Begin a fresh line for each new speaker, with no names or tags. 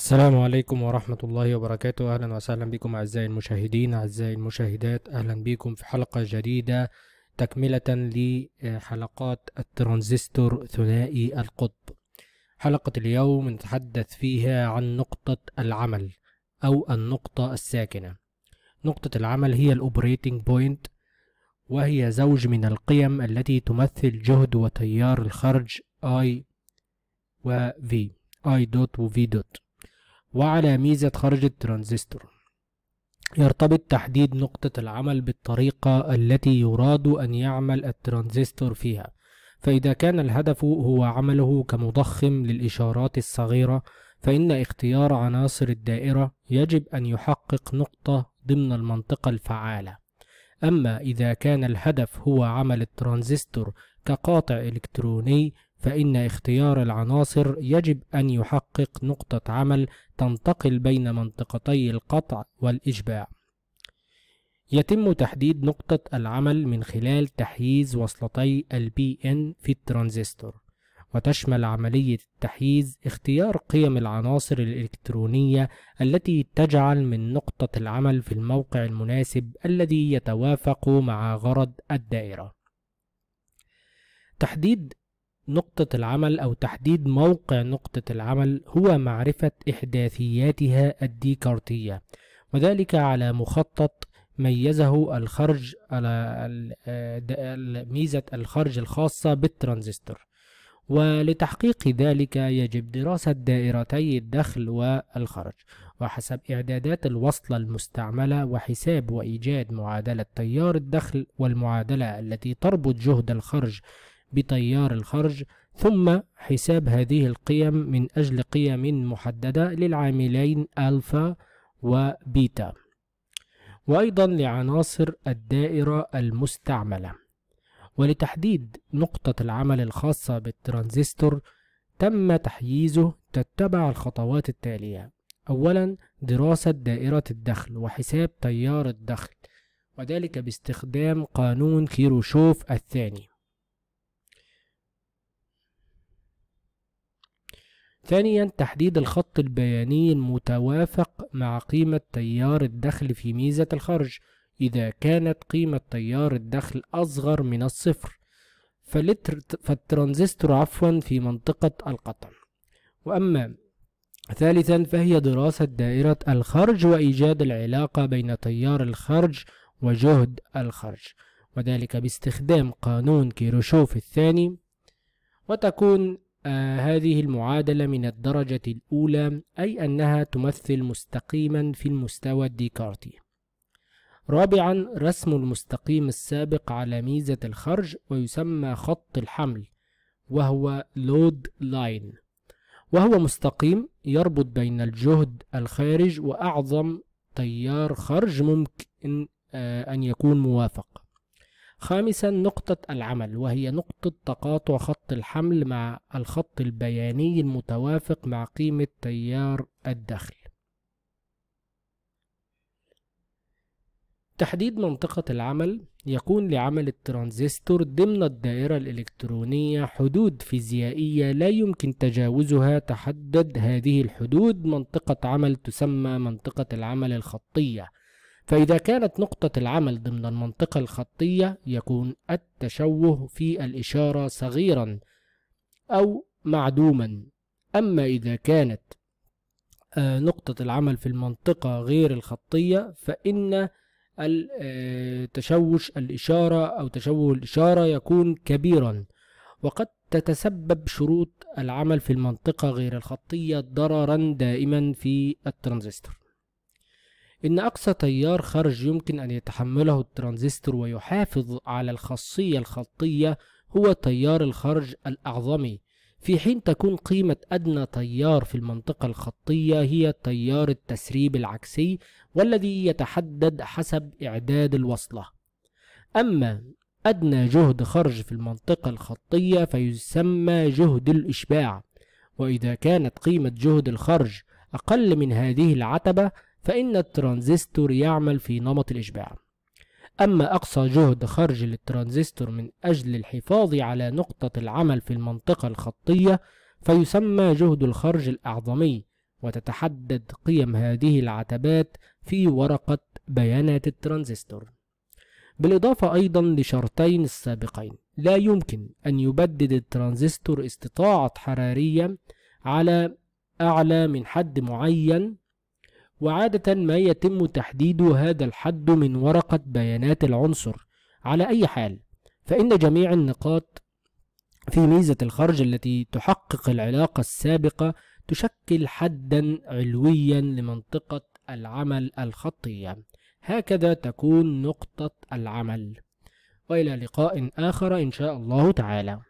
السلام عليكم ورحمة الله وبركاته أهلا وسهلا بكم أعزائي المشاهدين أعزائي المشاهدات أهلا بكم في حلقة جديدة تكملة لحلقات الترانزستور ثنائي القطب حلقة اليوم نتحدث فيها عن نقطة العمل أو النقطة الساكنة نقطة العمل هي الأوبريتنج بوينت وهي زوج من القيم التي تمثل جهد وتيار الخرج I و V I دوت و V دوت وعلى ميزة خرج الترانزستور يرتبط تحديد نقطة العمل بالطريقة التي يراد أن يعمل الترانزستور فيها فإذا كان الهدف هو عمله كمضخم للإشارات الصغيرة فإن اختيار عناصر الدائرة يجب أن يحقق نقطة ضمن المنطقة الفعالة أما إذا كان الهدف هو عمل الترانزستور كقاطع إلكتروني فإن اختيار العناصر يجب أن يحقق نقطة عمل تنتقل بين منطقتي القطع والإشباع. يتم تحديد نقطة العمل من خلال تحييز وصلتي البي إن في الترانزستور، وتشمل عملية التحييز اختيار قيم العناصر الإلكترونية التي تجعل من نقطة العمل في الموقع المناسب الذي يتوافق مع غرض الدائرة. تحديد نقطة العمل أو تحديد موقع نقطة العمل هو معرفة إحداثياتها الديكارتية وذلك على مخطط ميزه الخرج آه، ميزة الخرج الخاصة بالترانزستور ولتحقيق ذلك يجب دراسة دائرتي الدخل والخرج وحسب إعدادات الوصلة المستعملة وحساب وإيجاد معادلة تيار الدخل والمعادلة التي تربط جهد الخرج بتيار الخرج ثم حساب هذه القيم من أجل قيم محددة للعاملين ألفا وبيتا وأيضا لعناصر الدائرة المستعملة ولتحديد نقطة العمل الخاصة بالترانزستور تم تحييزه تتبع الخطوات التالية أولا دراسة دائرة الدخل وحساب تيار الدخل وذلك باستخدام قانون كيروشوف الثاني ثانيا تحديد الخط البياني المتوافق مع قيمة تيار الدخل في ميزة الخرج إذا كانت قيمة تيار الدخل أصغر من الصفر فالترانزستور عفوا في منطقة القطع وأما ثالثا فهي دراسة دائرة الخرج وإيجاد العلاقة بين تيار الخرج وجهد الخرج وذلك باستخدام قانون كيروشوف الثاني وتكون آه، هذه المعادلة من الدرجة الأولى أي أنها تمثل مستقيما في المستوى الديكارتي رابعا رسم المستقيم السابق على ميزة الخرج ويسمى خط الحمل وهو لود لاين وهو مستقيم يربط بين الجهد الخارج وأعظم تيار خرج ممكن آه، أن يكون موافق خامسا نقطة العمل وهي نقطة تقاطع خط الحمل مع الخط البياني المتوافق مع قيمة تيار الدخل تحديد منطقة العمل يكون لعمل الترانزستور ضمن الدائرة الإلكترونية حدود فيزيائية لا يمكن تجاوزها تحدد هذه الحدود منطقة عمل تسمى منطقة العمل الخطية فإذا كانت نقطة العمل ضمن المنطقة الخطية يكون التشوه في الإشارة صغيرا أو معدوما أما إذا كانت آه، نقطة العمل في المنطقة غير الخطية فإن آه، تشوش الإشارة أو تشوه الإشارة يكون كبيرا وقد تتسبب شروط العمل في المنطقة غير الخطية ضررا دائما في الترانزستور إن أقصى تيار خرج يمكن أن يتحمله الترانزستور ويحافظ على الخاصية الخطية هو تيار الخرج الأعظمي في حين تكون قيمة أدنى تيار في المنطقة الخطية هي تيار التسريب العكسي والذي يتحدد حسب إعداد الوصلة أما أدنى جهد خرج في المنطقة الخطية فيسمى جهد الإشباع وإذا كانت قيمة جهد الخرج أقل من هذه العتبة فإن الترانزستور يعمل في نمط الإشباع أما أقصى جهد خرج للترانزستور من أجل الحفاظ على نقطة العمل في المنطقة الخطية فيسمى جهد الخرج الأعظمي وتتحدد قيم هذه العتبات في ورقة بيانات الترانزستور بالإضافة أيضا لشرطين السابقين لا يمكن أن يبدد الترانزستور استطاعة حرارية على أعلى من حد معين وعادة ما يتم تحديد هذا الحد من ورقة بيانات العنصر على أي حال فإن جميع النقاط في ميزة الخرج التي تحقق العلاقة السابقة تشكل حدا علويا لمنطقة العمل الخطية هكذا تكون نقطة العمل وإلى لقاء آخر إن شاء الله تعالى